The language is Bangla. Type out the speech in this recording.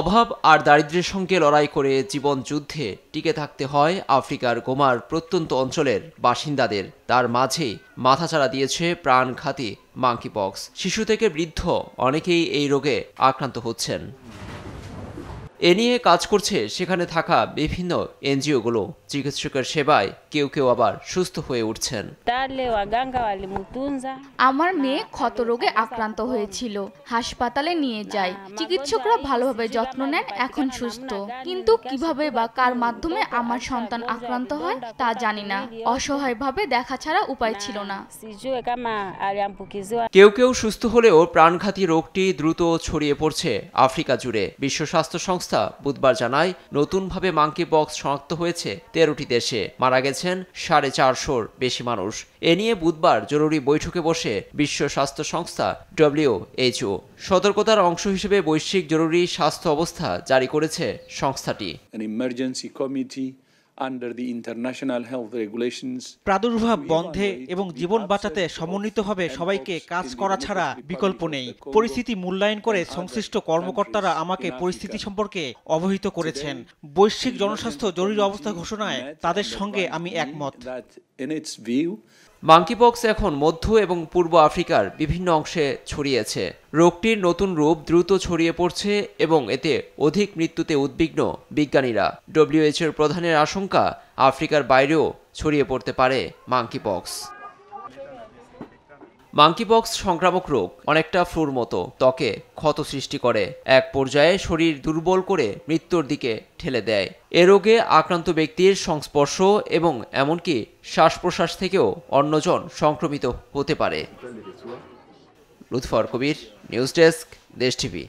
অভাব আর দারিদ্র্যের সঙ্গে লড়াই করে জীবন যুদ্ধে টিকে থাকতে হয় আফ্রিকার গোমার প্রত্যন্ত অঞ্চলের বাসিন্দাদের তার মাঝেই মাথাচাড়া দিয়েছে প্রাণঘাতী মাংকিপক্স শিশু থেকে বৃদ্ধ অনেকেই এই রোগে আক্রান্ত হচ্ছেন এ নিয়ে কাজ করছে সেখানে থাকা বিভিন্ন এনজিওগুলো চিকিৎসকের সেবায় কেউ কেউ আবার সুস্থ হয়ে উঠছেন আমার মেয়ে ক্ষত রোগে আক্রান্ত হয়েছিল হাসপাতালে নিয়ে যাই চিকিৎসকরা ভালোভাবে যত্ন নেন এখন সুস্থ কিন্তু কিভাবে বা কার মাধ্যমে আমার সন্তান আক্রান্ত হয় তা জানি না অসহায়ভাবে দেখা ছাড়া উপায় ছিল না কেউ কেউ সুস্থ হলেও প্রাণঘাতী রোগটি দ্রুত ছড়িয়ে পড়ছে আফ্রিকা জুড়ে বিশ্ব স্বাস্থ্য সংস্থা সংস্থা বুধবার জানায় নতুনভাবে মাঙ্কি বক্স শনাক্ত হয়েছে তেরোটি দেশে মারা গেছেন সাড়ে চারশোর বেশি মানুষ এ নিয়ে বুধবার জরুরি বৈঠকে বসে বিশ্ব স্বাস্থ্য সংস্থা ডব্লিউএইচও সতর্কতার অংশ হিসেবে বৈশ্বিক জরুরি স্বাস্থ্য অবস্থা জারি করেছে সংস্থাটি প্রাদুর্ভাব বন্ধে এবং জীবন বাঁচাতে সমন্বিতভাবে সবাইকে কাজ করা ছাড়া বিকল্প নেই পরিস্থিতি মূল্যায়ন করে সংশ্লিষ্ট কর্মকর্তারা আমাকে পরিস্থিতি সম্পর্কে অবহিত করেছেন বৈশ্বিক জনস্বাস্থ্য জরুরি অবস্থা ঘোষণায় তাদের সঙ্গে আমি একমত মাঙ্কিপক্স এখন মধ্য এবং পূর্ব আফ্রিকার বিভিন্ন অংশে ছড়িয়েছে রোগটির নতুন রূপ দ্রুত ছড়িয়ে পড়ছে এবং এতে অধিক মৃত্যুতে উদ্বিগ্ন বিজ্ঞানীরা এর প্রধানের আশঙ্কা আশঙ্কা আফ্রিকার বাইরেও ছড়িয়ে পড়তে পারে মাংকিপক্স মাংকিপক্স সংক্রামক রোগ অনেকটা ফ্লুর মতো ত্বকে ক্ষত সৃষ্টি করে এক পর্যায়ে শরীর দুর্বল করে মৃত্যুর দিকে ঠেলে দেয় এ রোগে আক্রান্ত ব্যক্তির সংস্পর্শ এবং এমনকি শ্বাস প্রশ্বাস থেকেও অন্যজন সংক্রমিত হতে পারে Lutfar Kabir news desk Desh TV